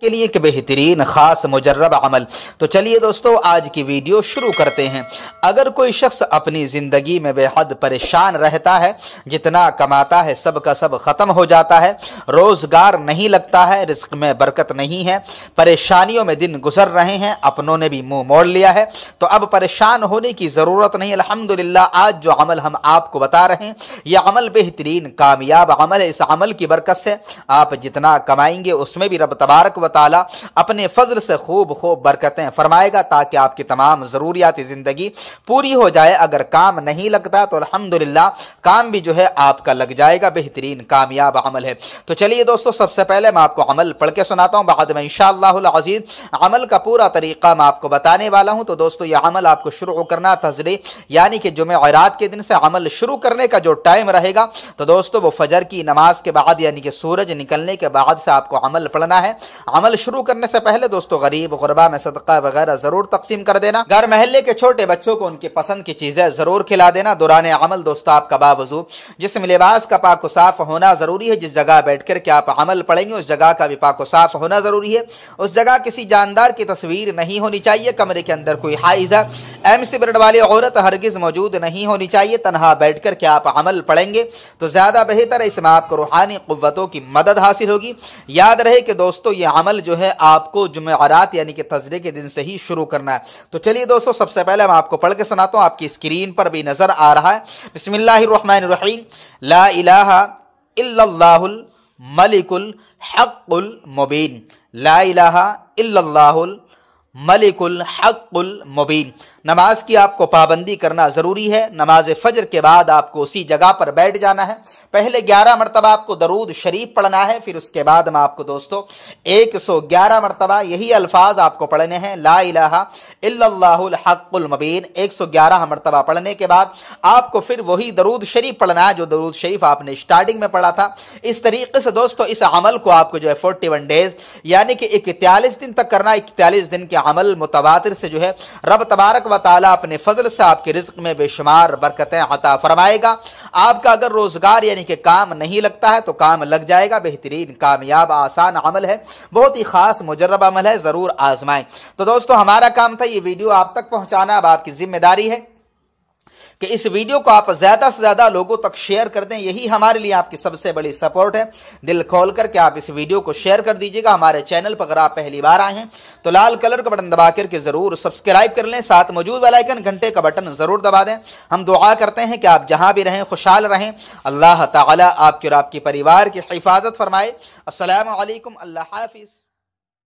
के लिए एक बेहतरीन ख़ास मुजरब अमल तो चलिए दोस्तों आज की वीडियो शुरू करते हैं अगर कोई शख्स अपनी ज़िंदगी में बेहद परेशान रहता है जितना कमाता है सब का सब ख़त्म हो जाता है रोज़गार नहीं लगता है रिस्क में बरकत नहीं है परेशानियों में दिन गुजर रहे हैं अपनों ने भी मुंह मोड़ लिया है तो अब परेशान होने की ज़रूरत नहीं अलहमदुल्ला आज जो अमल हम आपको बता रहे हैं यह अमल बेहतरीन कामयाब अमल है इस अमल की बरकत से आप जितना कमाएंगे उसमें भी रब तबारक व ताला अपने फजल से खूब खूब बरकतें फरमाएगा ताकि आपकी तमाम ज़रूरियात ज़िंदगी पूरी हो जाए अगर काम नहीं लगता तो अलहमदिल्ला काम भी जो है आपका लग जाएगा बेहतरीन कामयाब अमल है तो चलिए दोस्तों सबसे पहले मैं आपको अमल पढ़ के सुनाता हूँ बाद में इनशालाजीज अमल का पूरा तरीका मैं आपको बताने वाला हूँ तो दोस्तों यह अमल आपको शुरू करना तजरी यानी कि रात के दिन से अमल शुरू करने का जो टाइम रहेगा तो दोस्तों वो फजर की नमाज के बाद यानी कि सूरज निकलने के बाद से आपको अमल पढ़ना है अमल शुरू करने से पहले दोस्तों गरीब गुरबा में सदका वगैरह जरूर तकसीम कर देना घर महल्ले के छोटे बच्चों को उनकी पसंद की चीजें जरूर खिला देना दौरान अमल दोस्तों आपका बावजू जिसम लिबास का पाक साफ होना जरूरी है जिस जगह बैठ कर के आप अमल पड़ेंगे उस जगह का भी पाक साफ होना जरूरी है उस जगह किसी जानदार की तस्वीर नहीं होनी चाहिए कमरे के अंदर कोई हाइजा एम सिगरेट वाली औरत हरगिज मौजूद नहीं होनी चाहिए तनहा बैठ कर के आप अमल पड़ेंगे तो ज्यादा बेहतर है इसमें आपको रूहानी कुतों की मदद हासिल होगी याद रहे कि दोस्तों ये अमल अमल जो है आपको जुमेरात यानी कि तजरे के दिन से ही शुरू करना है तो चलिए दोस्तों सबसे पहले मैं आपको पढ़ के सुनाता हूँ आपकी स्क्रीन पर भी नजर आ रहा है बिसमीम ला इलाहा मलिकुल हकुल मुबीन ला इलाहा इल्लल्लाहुल मलिकुल हकुल मुबीन नमाज की आपको पाबंदी करना ज़रूरी है नमाज फजर के बाद आपको उसी जगह पर बैठ जाना है पहले ग्यारह मरतबा आपको दरूद शरीफ पढ़ना है फिर उसके बाद हम आपको दोस्तों एक सौ ग्यारह मरतबा यही अल्फाज आपको पढ़ने हैं लाइलाबीन एक सौ ग्यारह मरतबा पढ़ने के बाद आपको फिर वही दरूद शरीफ पढ़ना है जो दरूद शरीफ आपने स्टार्टिंग में पढ़ा था इस तरीके से दोस्तों इस अमल को आपको जो है फोर्टी वन डेज यानी कि इकतालीस दिन तक करना इकतालीस दिन के अमल मुतवा से जो है रब तबारक व अपने फजल से आपके रिज्क में बेशुमार बरकतें अता फरमाएगा आपका अगर रोजगार यानी कि काम नहीं लगता है तो काम लग जाएगा बेहतरीन कामयाब आसान अमल है बहुत ही खास मुजरब अमल है ज़रूर आजमाएं तो दोस्तों हमारा काम था ये वीडियो आप तक पहुंचाना अब आपकी जिम्मेदारी है कि इस वीडियो को आप ज्यादा से ज्यादा लोगों तक शेयर कर दें यही हमारे लिए आपकी सबसे बड़ी सपोर्ट है दिल खोल करके आप इस वीडियो को शेयर कर दीजिएगा हमारे चैनल पर अगर आप पहली बार आए हैं तो लाल कलर का बटन दबा करके जरूर सब्सक्राइब कर लें साथ मौजूद वालाइकन घंटे का बटन जरूर दबा दें हम दुआ करते हैं कि आप जहां भी रहें खुशहाल रहें अल्लाह ताला आपकी और आपके परिवार की हिफाजत फरमाए असल अल्लाह हाफिज़